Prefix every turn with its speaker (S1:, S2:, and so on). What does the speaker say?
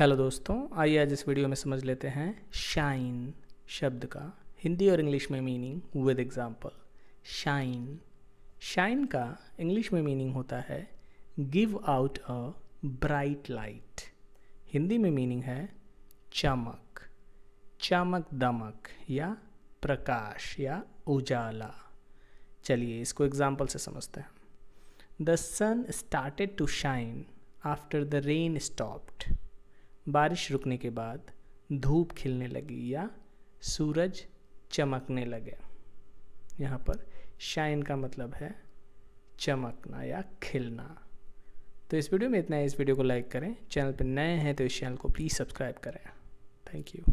S1: hello दोस्तों आइए आज इस वीडियो में समझ लेते हैं शाइन शब्द का हिंदी और इंग्लिश में meaning with example shine shine का इंग्लिश में मीनिंग होता है give out a bright light Hindi में मीनिंग है चमक चमक दमक या प्रकाश या उजाला चलिए इसको एग्जाम्पल से समझते हैं the sun started to shine after the rain stopped बारिश रुकने के बाद धूप खिलने लगी या सूरज चमकने लगे यहाँ पर शाइन का मतलब है चमकना या खिलना तो इस वीडियो में इतना है इस वीडियो को लाइक करें चैनल पर नए हैं तो इस चैनल को प्लीज़ सब्सक्राइब करें थैंक यू